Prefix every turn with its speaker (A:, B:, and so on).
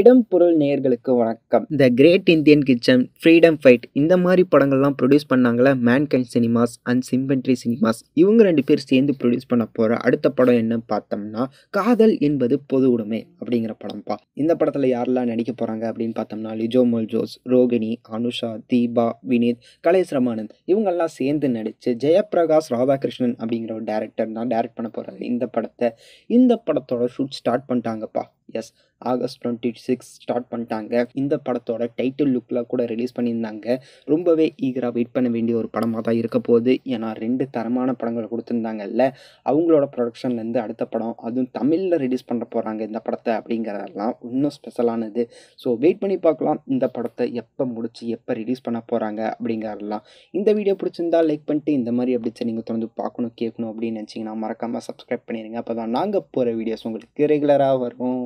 A: இடம் பொருள் நேயர்களுக்கு வணக்கம் the Great Indian Kitchen Freedom Fight இந்த மாதிரி படங்கள்லாம் ப்ரொடியூஸ் பண்ணாங்களே Mankind Cinemas and Symmetry Cinemas இவங்க ரெண்டு பேர் சேர்ந்து ப்ரொடியூஸ் பண்ண போகிற அடுத்த படம் என்னன்னு பார்த்தோம்னா காதல் என்பது பொது உடைமை அப்படிங்கிற படம்ப்பா இந்த படத்தில் யாரெல்லாம் நடிக்க போகிறாங்க அப்படின்னு பார்த்தோம்னா லிஜோ மோல் ஜோஸ் ரோகிணி அனுஷா தீபா வினீத் கலேஷ் ரமானந்த் இவங்கெல்லாம் சேர்ந்து நடித்து ஜெயபிரகாஷ் ராதாகிருஷ்ணன் அப்படிங்கிற ஒரு டேரக்டர் தான் டேரக்ட் பண்ண போகிறாரு இந்த படத்தை இந்த படத்தோட ஷூட் ஸ்டார்ட் பண்ணிட்டாங்கப்பா yes August twenty six start பண்ணிட்டாங்க இந்த படத்தோட டைட்டில் லுக்கில் கூட ரிலீஸ் பண்ணியிருந்தாங்க ரொம்பவே ஈகராக வெயிட் பண்ண வேண்டிய ஒரு படமாக தான் இருக்க போகுது ஏன்னா ரெண்டு தரமான படங்களை கொடுத்துருந்தாங்கல்ல அவங்களோட ப்ரொடக்ஷன்லேருந்து அடுத்த படம் அதுவும் தமிழில் ரிலீஸ் பண்ண போகிறாங்க இந்த படத்தை அப்படிங்கிறதெல்லாம் இன்னும் ஸ்பெஷலானது ஸோ வெயிட் பண்ணி பார்க்கலாம் இந்த படத்தை எப்போ முடிச்சு எப்போ ரிலீஸ் பண்ண போகிறாங்க அப்படிங்கிறதெல்லாம் இந்த வீடியோ பிடிச்சிருந்தா லைக் பண்ணிட்டு இந்த மாதிரி அப்படிச்சு நீங்கள் தொடர்ந்து பார்க்கணும் கேட்கணும் அப்படின்னு நினச்சிங்கன்னா மறக்காமல் சப்ஸ்கிரைப் பண்ணிடுங்க அப்போ தான் நாங்கள் போகிற வீடியோஸ் உங்களுக்கு ரெகுலராக வரும்